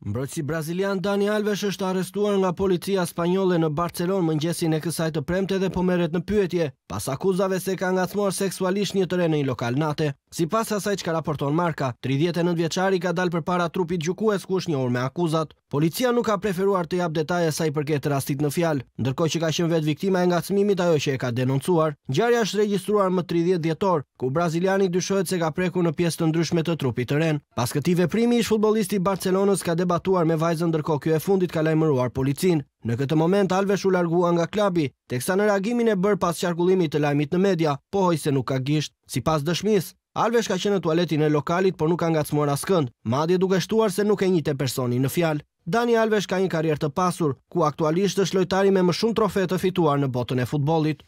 Mbrojtësi brazilian Dani Alves është arrestuar nga policia spanjolle në Barcelonë mëngjesin e kësaj të premte dhe po merret në pyetje pas akuzave se ka ngacmuar seksualisht një tren në një lokal nate. Sipas asaj që raporton Marca, 39-vjeçari ka dalë përpara trupit gjukues ku është njohur me akuzat. Policia nuk ka preferuar të jap detaje sa i përket rastit në fjalë, ndërko që ka shenë vetë viktima e nga smimit ajo që e ka denoncuar. Gjarja është registruar më 30 djetor, ku Braziliani dyshojt se ka preku në pjesë të ndryshme të trupit të renë. Pas këti veprimi ish futbolisti Barcelonës ka debatuar me vajzën ndërko kjo e fundit ka lajmëruar policin. Në këtë moment Alvesh u largua nga klabi, teksa në reagimin e bërë pas qarkullimit të lajmit në media, pohoj se nuk ka gisht. Si pas dëshmis, Alvesh ka qenë në tualetin e lokalit, por nuk ka nga askën. kënd, madje duke shtuar se nuk e njëte personi në fjalë. Dani Alvesh ka një karjer të pasur, ku aktualisht është lojtari me më shumë trofe të fituar në botën e futbolit.